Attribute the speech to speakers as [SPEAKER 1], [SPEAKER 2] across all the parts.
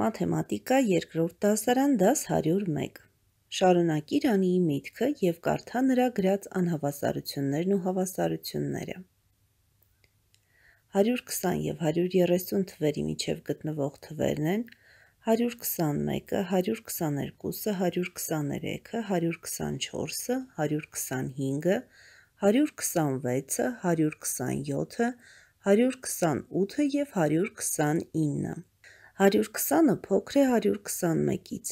[SPEAKER 1] Մաթեմատիկա երկրորդ դասարան դաս 101։ Շարունակիր Անիի միտքը եւ կարդա նրա գրած անհավասարություններն ու հավասարությունները։ 120 եւ 130 թվերի միջև գտնվող թվերն են 121-ը, 122-ը, 123-ը, 124-ը, 125-ը, 126-ը, 127-ը, 128-ը եւ 129-ը։ 120-ը փոքր է 121-ից,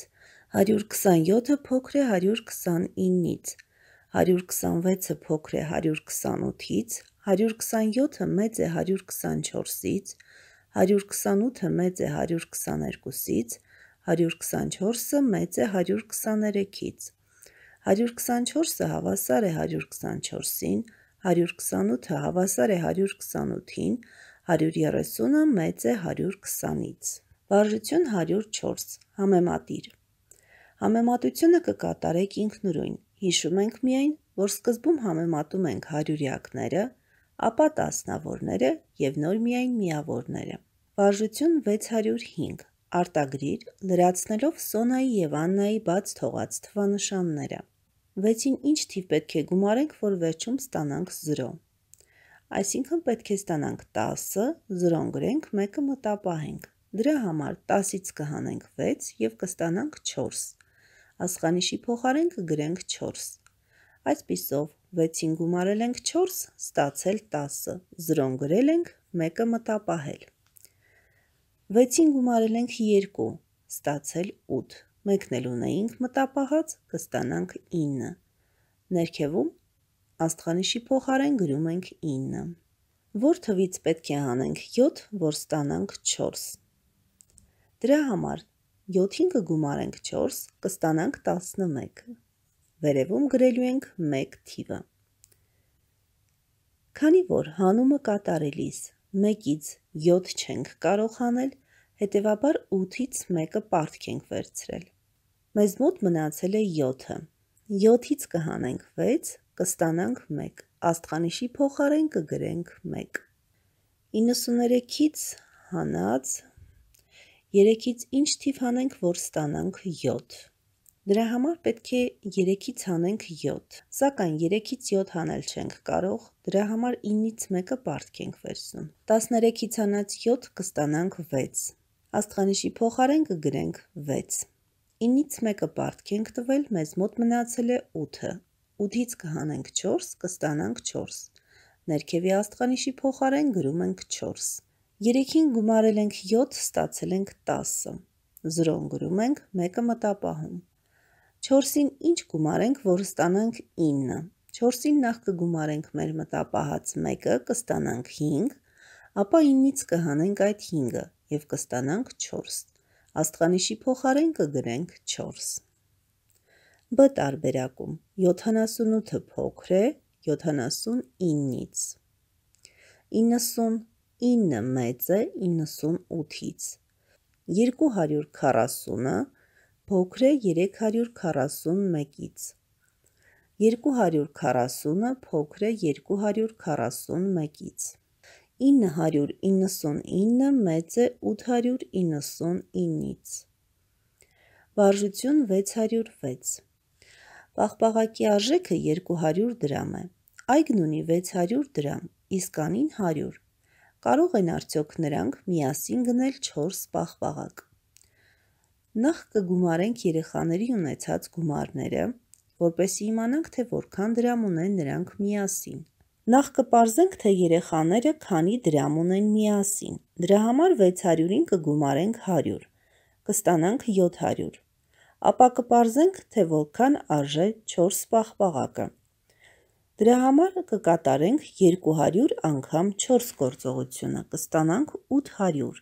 [SPEAKER 1] 127-ը փոքր է 129-ից, 126-ը փոքր է 128-ից, 127-ը մեծ է 124-ից, 128-ը մեծ է 122-ից, 124-ը մեծ է 123-ից, 124-ը հավասար է 124-ին, 128-ը հավասար է 128-ին, 130-ը մեծ է 120-ից։ Վարժություն 104, համեմատիր։ Համեմատությունը կկատարեք ինքնուրույն։ Հիշում ենք միայն, որ սկզբում համեմատում ենք հարյուրյակները, ապա տասնավորները և նոր միայն միավորները։ Վարժություն 605, արտագրիր, լրացնելով Սոնայի և Աննայի բաց թողած թվանշանները։ Վեցին ինչ թիվ պետք է գումարենք, որ վերջում ստանանք 0 այսինքն պետք է ստանանք 10, 0 գրենք, 1-ը մտապահենք։ Դրա համար 10-ից կհանենք 6 եւ կստանանք 4։ Ասխանիշի փոխարեն կգրենք 4։ Այսպիսով 6-ին գումարել ենք 4, ստացել 10-ը, 0-ն գրել ենք, 1-ը մտապահել։ 6-ին գումարել ենք 2, ստացել 8։ Մեկն էլ ունեինք մտապահած, կստանանք 9։ Ներքևում աստղանիշի փոխարեն գրում ենք 9։ Որ թվից պետք է հանենք 7, որ ստանանք 4։ Դրա համար 7-ին կգումարենք 4, կստանանք 11-ը։ Վերևում գրելու ենք 1 թիվը։ Քանի որ հանումը կատարելիս 1-ից 7 չենք կարող անել, հետևաբար 8-ից 1-ը պարտք ենք վերցրել։ Մեզ մոտ մնացել է 7-ը։ 7-ից կհանենք 6, կստանանք 1։ Աստղանիշի փոխարեն կգրենք 1։ 93-ից հանած 1 3-ից ինչ թիվ հանենք, որ ստանանք 7։ Դրա համար պետք է 3-ից հանենք 7, սակայն 3-ից 7 հանել չենք կարող, դրա համար 9-ից 1-ը բարդք ենք վերցնում։ 13-ից հանած 7 կստանանք 6։ Աստղանիշի փոխարեն կգրենք 6։ 9-ից 1-ը բարդք ենք տվել, մեզ մոտ մնացել է 8-ը։ 8-ից կհանենք 4, կստանանք 4։ Ներքևի աստղանիշի փոխարեն գրում ենք 4։ 3-ին գումարել ենք 7, ստացել ենք 10-ը։ 0-ն գրում ենք, 1-ը մտապահում։ 4-ին ինչ գումարենք, որ ստանանք 9-ը։ 4-ին նախ կգումարենք մեր մտապահած 1-ը, կստանանք 5, ապա 9-ից կհանենք այդ 5-ը եւ կստանանք 4։ Աստղանիշի փոխարեն կգրենք 4։ Բ տարբերակում 78-ը փոքր է 79-ից։ 90 9 մեծը 98-ից, 240-ը փոքր է 341-ից, 240-ը փոքր է 241-ից, 999-ը մեծ է 899-ից։ Վարժություն 606 Պաղպաղակի արժեքը 200 դրամ է, այգն ունի 600 դրամ, իսկ անին 100 Կարող են արդյոք նրանք միասին գնել 4 սպախպաղակ։ Նախ կգումարենք երեխաների ունեցած գումարները, որպեսզի իմանանք, թե որքան դրամ ունեն նրանք միասին։ Նախ կպարզենք, թե երեխաները քանի դրամ ունեն միասին։ Դրա համար 600-ին կգումարենք 100, կստանանք 700։ Ապա կպարզենք, թե որքան արժե 4 սպախպաղակը։ Դրա համար կկատարենք 200 անգամ 4 գործողությունը, կստանանք 800։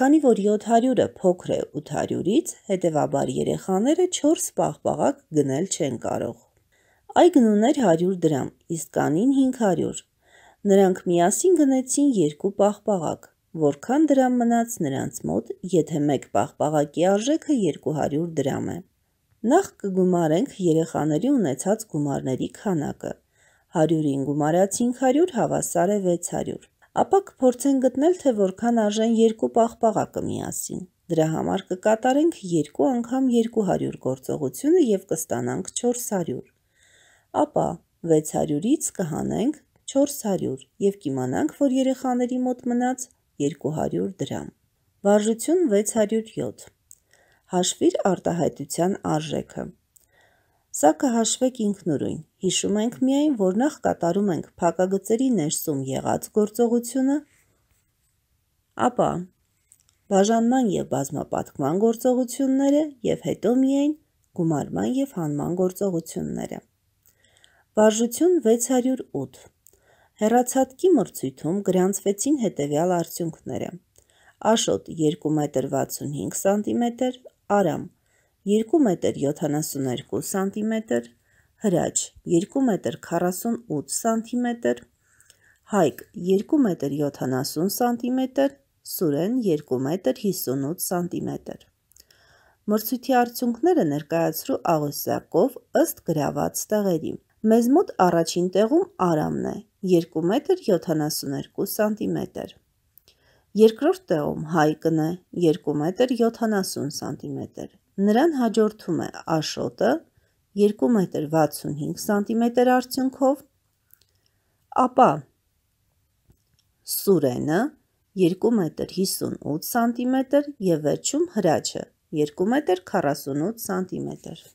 [SPEAKER 1] Քանի որ 700-ը փոքր է 800-ից, հետևաբար երեխաները 4 պաղպաղակ գնել չեն կարող։ Այգն ուներ 100 դրամ, իսկ անին 500։ Նրանք միասին գնեցին երկու պաղպաղակ, որքան դրամ մնաց նրանց մոտ, եթե մեկ պաղպաղակի արժեքը 200 դրամ է։ Նախ կգումարենք երեխաների ունեցած գումարների քանակը։ 100-ին գումարացինք 100, հավասար է 600։ Ապա կփորձենք գտնել, թե որքան արժեն երկու պաղպաղակը միասին։ Դրա համար կկատարենք 2 անգամ 200 գործողությունը եւ կստանանք 400։ Ապա 600-ից կհանենք 400 եւ կիմանանք, որ երեխաների մոտ մնաց 200 դրամ։ Վարժություն 607 հաշվիր արտահայտության արժեքը։ Սա կհաշվեք ինքնուրույն։ Հիշում ենք միայն, որ նախ կատարում ենք փակագծերի ներսում եղած գործողությունը, ապա բաժանման եւ բազմապատկման գործողությունները եւ հետո միայն գումարման եւ հանման գործողությունները։ Վարժություն 608։ Հերացատկի մրցույթում գրանցվեցին հետևյալ արդյունքները։ Աշոտ 2 մետր 65 սանտիմետր, Արամ 2 մետր 72 սանտիմետր, Հրաչ 2 մետր 48 սանտիմետր, Հայկ 2 մետր 70 սանտիմետր, Սուրեն 2 մետր 58 սանտիմետր։ Մրցույթի արդյունքները ներկայացրու աղյուսակով ըստ գրաված տեղերի։ Մեզ մոտ առաջին տեղում Արամն է 2 մետր 72 սանտիմետր։ Երկրորդ տեղում Հայկն է 2 մետր 70 սանտիմետր։ Նրան հաջորդում է Աշոտը 2 մետր 65 սանտիմետր արդյունքով, ապա Սուրենը 2 մետր 58 սանտիմետր եւ վերջում Հրաչը 2 մետր 48 սանտիմետր։